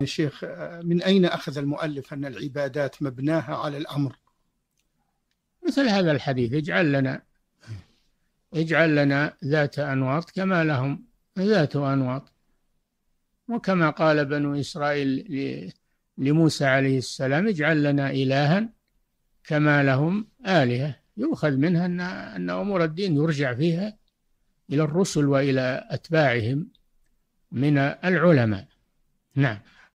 يعني شيخ من أين أخذ المؤلف أن العبادات مبناها على الأمر مثل هذا الحديث اجعل لنا اجعل لنا ذات أنواط كما لهم ذات أنواط وكما قال بنو إسرائيل لموسى عليه السلام اجعل لنا إلها كما لهم آلهة يؤخذ منها أن أن أمور الدين يرجع فيها إلى الرسل وإلى أتباعهم من العلماء نعم